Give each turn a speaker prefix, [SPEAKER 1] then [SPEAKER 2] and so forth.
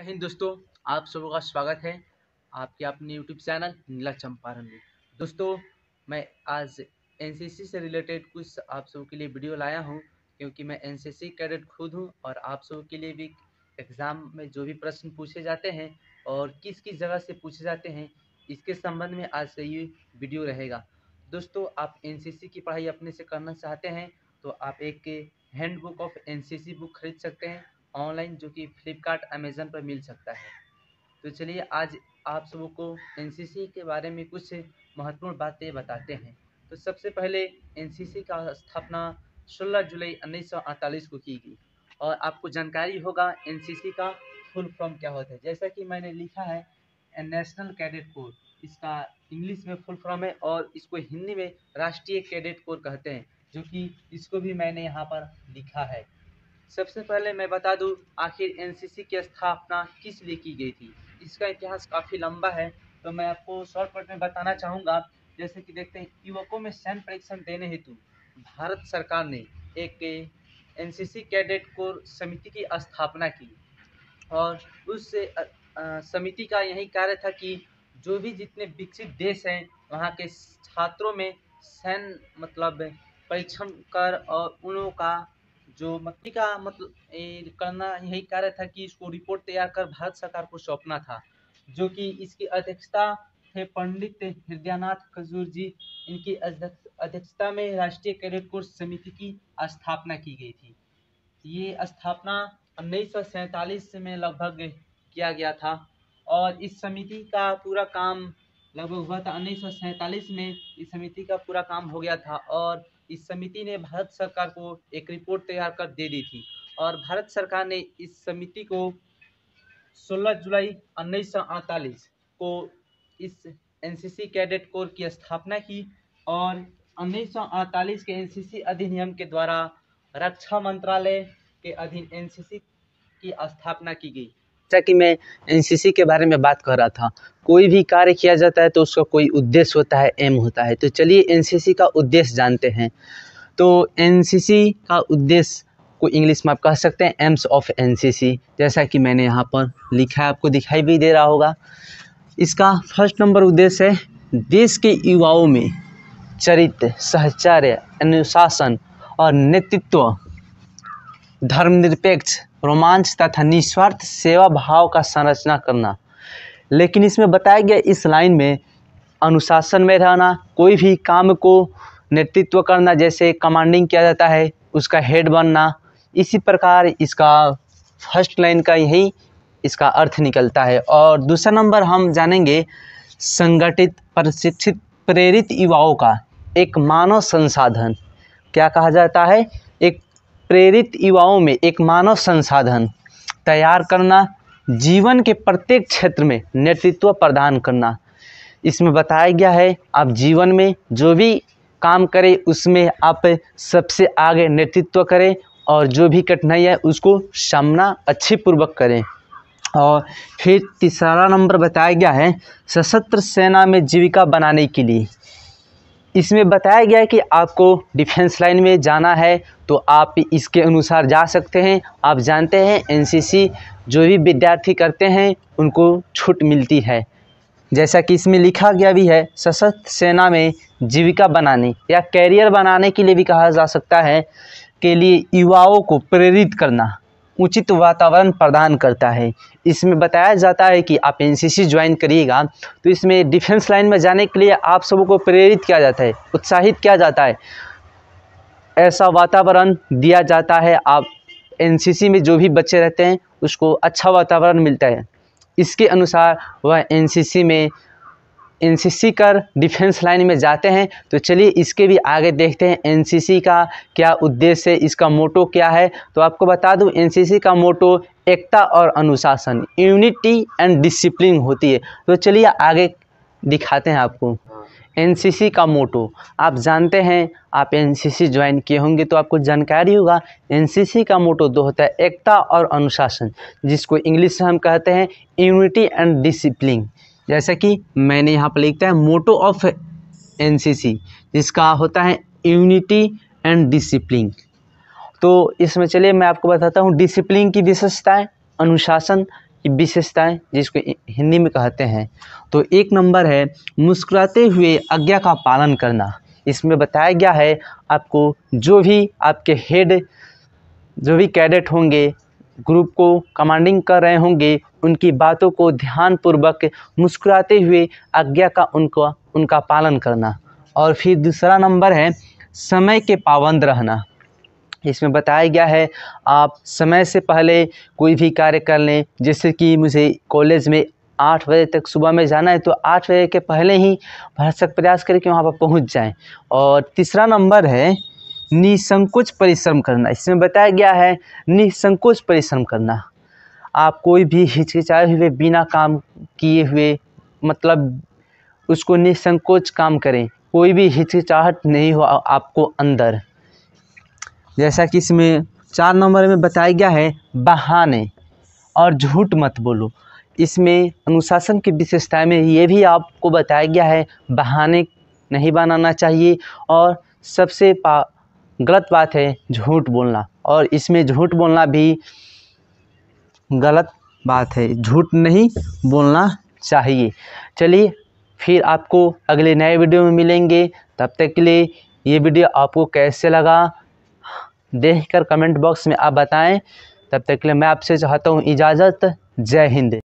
[SPEAKER 1] कहीं दोस्तों आप सबों का स्वागत है आपके अपने यूट्यूब चैनल नीला चंपारण में दोस्तों मैं आज एनसीसी से रिलेटेड कुछ आप सब के लिए वीडियो लाया हूं क्योंकि मैं एनसीसी कैडेट खुद हूं और आप सब के लिए भी एग्ज़ाम में जो भी प्रश्न पूछे जाते हैं और किस किस जगह से पूछे जाते हैं इसके संबंध में आज से ये वीडियो रहेगा दोस्तों आप एन की पढ़ाई अपने से करना चाहते हैं तो आप एक handbook of an book खरीद सकते हैं ऑनलाइन जो कि फ्लिपकार्ट अमेज़न पर मिल सकता है तो चलिए आज आप सबों को एन के बारे में कुछ महत्वपूर्ण बातें बताते हैं तो सबसे पहले एन का स्थापना 16 जुलाई 1948 को की गई और आपको जानकारी होगा एन का फुल फॉर्म क्या होता है जैसा कि मैंने लिखा है नेशनल कैडेट कोर इसका इंग्लिश में फुल फॉर्म है और इसको हिंदी में राष्ट्रीय कैडेट कोर कहते हैं जो कि इसको भी मैंने यहाँ पर लिखा है सबसे पहले मैं बता दूं आखिर एनसीसी की स्थापना किस लिए की गई थी इसका इतिहास काफ़ी लंबा है तो मैं आपको शॉर्टकट में बताना चाहूँगा जैसे कि देखते हैं युवकों में सैन्य परीक्षण देने हेतु भारत सरकार ने एक एनसीसी कैडेट कोर समिति की स्थापना की और उस समिति का यही कार्य था कि जो भी जितने विकसित देश हैं वहाँ के छात्रों में सैन्य मतलब परीक्षण कर और उन का जो मक्की का मतलब करना यही कार्य था कि इसको रिपोर्ट तैयार कर भारत सरकार को सौंपना था जो कि इसकी अध्यक्षता थे पंडित हृदयनाथ खजूर जी इनकी अध्यक्षता में राष्ट्रीय कैडेट कोर्स समिति की स्थापना की गई थी ये स्थापना उन्नीस में लगभग किया गया था और इस समिति का पूरा काम लगभग हुआ था उन्नीस में इस समिति का पूरा काम हो गया था और इस समिति ने भारत सरकार को एक रिपोर्ट तैयार कर दे दी थी और भारत सरकार ने इस समिति को 16 जुलाई उन्नीस को इस एनसीसी कैडेट कोर की स्थापना की और उन्नीस के एनसीसी अधिनियम के द्वारा रक्षा मंत्रालय के अधीन एनसीसी की स्थापना की गई जैसा कि मैं एनसीसी के बारे में बात कर रहा था कोई भी कार्य किया जाता है तो उसका कोई उद्देश्य होता है एम होता है तो चलिए एनसीसी का उद्देश्य जानते हैं तो एनसीसी का उद्देश्य को इंग्लिश में आप कह सकते हैं एम्स ऑफ एनसीसी जैसा कि मैंने यहाँ पर लिखा है आपको दिखाई भी दे रहा होगा इसका फर्स्ट नंबर उद्देश्य है देश के युवाओं में चरित्र सहचार्य अनुशासन और नेतृत्व धर्मनिरपेक्ष रोमांच तथा निस्वार्थ सेवा भाव का संरचना करना लेकिन इसमें बताया गया इस लाइन में अनुशासन में रहना कोई भी काम को नेतृत्व करना जैसे कमांडिंग किया जाता है उसका हेड बनना इसी प्रकार इसका फर्स्ट लाइन का यही इसका अर्थ निकलता है और दूसरा नंबर हम जानेंगे संगठित प्रशिक्षित प्रेरित युवाओं का एक मानव संसाधन क्या कहा जाता है प्रेरित युवाओं में एक मानव संसाधन तैयार करना जीवन के प्रत्येक क्षेत्र में नेतृत्व प्रदान करना इसमें बताया गया है आप जीवन में जो भी काम करें उसमें आप सबसे आगे नेतृत्व करें और जो भी कठिनाई है उसको सामना अच्छी पूर्वक करें और फिर तीसरा नंबर बताया गया है सशस्त्र सेना में जीविका बनाने के लिए इसमें बताया गया है कि आपको डिफेंस लाइन में जाना है तो आप इसके अनुसार जा सकते हैं आप जानते हैं एनसीसी जो भी विद्यार्थी करते हैं उनको छूट मिलती है जैसा कि इसमें लिखा गया भी है सशस्त्र सेना में जीविका बनाने या कैरियर बनाने के लिए भी कहा जा सकता है के लिए युवाओं को प्रेरित करना उचित वातावरण प्रदान करता है इसमें बताया जाता है कि आप एन ज्वाइन करिएगा तो इसमें डिफेंस लाइन में जाने के लिए आप सबको प्रेरित किया जाता है उत्साहित किया जाता है ऐसा वातावरण दिया जाता है आप एन में जो भी बच्चे रहते हैं उसको अच्छा वातावरण मिलता है इसके अनुसार वह एन में एनसीसी कर डिफेंस लाइन में जाते हैं तो चलिए इसके भी आगे देखते हैं एनसीसी का क्या उद्देश्य इसका मोटो क्या है तो आपको बता दूं एनसीसी का मोटो एकता और अनुशासन यूनिटी एंड डिसिप्लिन होती है तो चलिए आगे दिखाते हैं आपको एनसीसी का मोटो आप जानते हैं आप एनसीसी ज्वाइन किए होंगे तो आपको जानकारी होगा एनसीसी का मोटो दो होता है एकता और अनुशासन जिसको इंग्लिश में हम कहते हैं यूनिटी एंड डिसिप्लिन जैसा कि मैंने यहाँ पर लिखता है मोटो ऑफ एनसीसी जिसका होता है यूनिटी एंड डिसिप्लिन तो इसमें चलिए मैं आपको बताता हूँ डिसिप्लिन की विशेषताएँ अनुशासन की विशेषताएँ जिसको हिंदी में कहते हैं तो एक नंबर है मुस्कुराते हुए आज्ञा का पालन करना इसमें बताया गया है आपको जो भी आपके हेड जो भी कैडेट होंगे ग्रुप को कमांडिंग कर रहे होंगे उनकी बातों को ध्यानपूर्वक मुस्कुराते हुए आज्ञा का उनका उनका पालन करना और फिर दूसरा नंबर है समय के पाबंद रहना इसमें बताया गया है आप समय से पहले कोई भी कार्य कर लें जैसे कि मुझे कॉलेज में आठ बजे तक सुबह में जाना है तो आठ बजे के पहले ही भरसक प्रयास करके वहाँ पर पहुँच जाएँ और तीसरा नंबर है निसंकोच परिश्रम करना इसमें बताया गया है निसंकोच परिश्रम करना आप कोई भी हिचकिचाए हुए बिना काम किए हुए मतलब उसको निसंकोच काम करें कोई भी हिचकिचाहट नहीं हो आपको अंदर जैसा कि इसमें चार नंबर में बताया गया है बहाने और झूठ मत बोलो इसमें अनुशासन की विशेषता में ये भी आपको बताया गया है बहाने नहीं बनाना चाहिए और सबसे पा गलत बात है झूठ बोलना और इसमें झूठ बोलना भी गलत बात है झूठ नहीं बोलना चाहिए चलिए फिर आपको अगले नए वीडियो में मिलेंगे तब तक के लिए ये वीडियो आपको कैसे लगा देखकर कमेंट बॉक्स में आप बताएं तब तक के लिए मैं आपसे चाहता हूँ इजाज़त जय हिंद